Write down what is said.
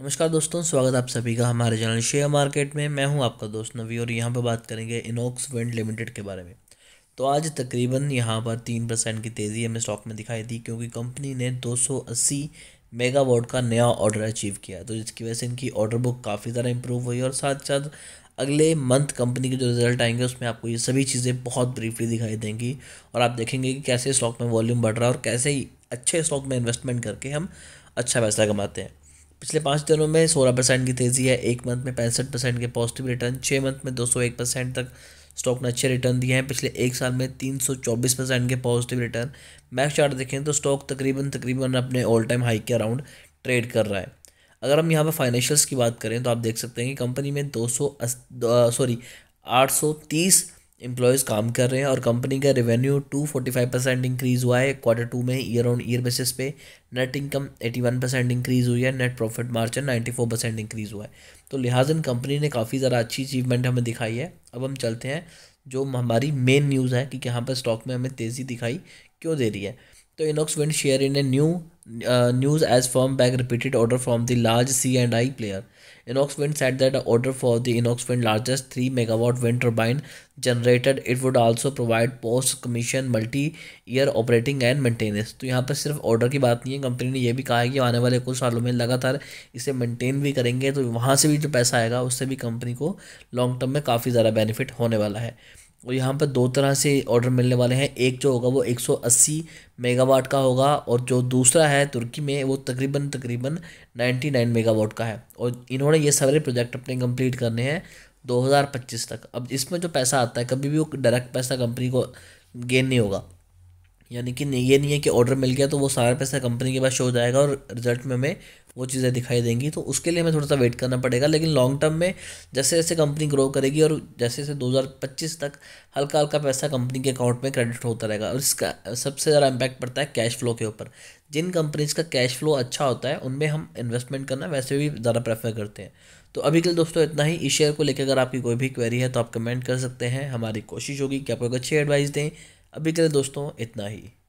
नमस्कार दोस्तों स्वागत आप सभी का हमारे चैनल शेयर मार्केट में मैं हूं आपका दोस्त नवी और यहां पर बात करेंगे इनोक्स विंड लिमिटेड के बारे में तो आज तकरीबन यहां पर तीन परसेंट की तेज़ी हमें स्टॉक में दिखाई दी क्योंकि कंपनी ने 280 मेगावाट का नया ऑर्डर अचीव किया तो जिसकी वजह से इनकी ऑर्डर बुक काफ़ी ज़्यादा इंप्रूव हुई और साथ साथ अगले मंथ कंपनी के जो रिजल्ट आएंगे उसमें आपको ये सभी चीज़ें बहुत ब्रीफली दिखाई देंगी और आप देखेंगे कि कैसे स्टॉक में वॉल्यूम बढ़ रहा है और कैसे अच्छे स्टॉक में इन्वेस्टमेंट करके हम अच्छा पैसा कमाते हैं पिछले पाँच दिनों में सोलह परसेंट की तेज़ी है एक मंथ में पैंसठ परसेंट के पॉजिटिव रिटर्न छः मंथ में दो सौ एक परसेंट तक स्टॉक ने अच्छे रिटर्न दिए हैं पिछले एक साल में तीन सौ चौबीस परसेंट के पॉजिटिव रिटर्न मैक्स चार्ट देखें तो स्टॉक तकरीबन तकरीबन अपने ऑल टाइम हाई के अराउंड ट्रेड कर रहा है अगर हम यहाँ पर फाइनेंशियल्स की बात करें तो आप देख सकते हैं कि कंपनी में दो सौ सॉरी आठ सौ तीस एम्प्लॉयज़ काम कर रहे हैं और कंपनी का revenue two forty five percent increase हुआ है क्वार्टर टू में ईयर ऑन ईयर बेसिस पे net income eighty one percent increase हुई है net profit margin ninety four percent increase हुआ है तो लिहाजन कंपनी ने काफ़ी ज़्यादा अच्छी अचीवमेंट हमें दिखाई है अब हम चलते हैं जो हमारी मेन न्यूज़ है कि यहाँ पर स्टॉक में हमें तेज़ी दिखाई क्यों दे रही है तो Inox Wind share in a new news as firm bags repeated order from the large C and I player Inox Wind set that order for the Inox Wind largest three megawatt wind turbine generated it would also provide post commission multi year operating and maintenance तो यहाँ पर सिर्फ order की बात नहीं है company ने यह भी कहा है कि आने वाले कुछ सालों में लगातार इसे मेंटेन भी करेंगे तो वहाँ से भी जो पैसा आएगा उससे भी कंपनी को लॉन्ग टर्म में काफ़ी ज़्यादा बेनिफिट होने वाला है और यहाँ पर दो तरह से ऑर्डर मिलने वाले हैं एक जो होगा वो 180 मेगावाट का होगा और जो दूसरा है तुर्की में वो तकरीबन तकरीबन 99 मेगावाट का है और इन्होंने ये सारे प्रोजेक्ट अपने कंप्लीट करने हैं 2025 तक अब इसमें जो पैसा आता है कभी भी वो डायरेक्ट पैसा कंपनी को गेन नहीं होगा यानी कि ये नहीं है कि ऑर्डर मिल गया तो वो सारा पैसा कंपनी के पास शो हो जाएगा और रिजल्ट में हमें वो चीज़ें दिखाई देंगी तो उसके लिए हमें थोड़ा सा वेट करना पड़ेगा लेकिन लॉन्ग टर्म में जैसे जैसे कंपनी ग्रो करेगी और जैसे जैसे 2025 तक हल्का हल्का पैसा कंपनी के अकाउंट में क्रेडिट होता रहेगा और इसका सबसे ज़्यादा इम्पैक्ट पड़ता है कैश फ्लो के ऊपर जिन कंपनीज का कैश फ्लो अच्छा होता है उनमें हम इन्वेस्टमेंट करना वैसे भी ज़्यादा प्रेफर करते हैं तो अभी के लिए दोस्तों इतना ही इस शेयर को लेकर अगर आपकी कोई भी क्वेरी है तो आप कमेंट कर सकते हैं हमारी कोशिश होगी कि आपको एक अच्छी एडवाइस दें अभी के लिए दोस्तों इतना ही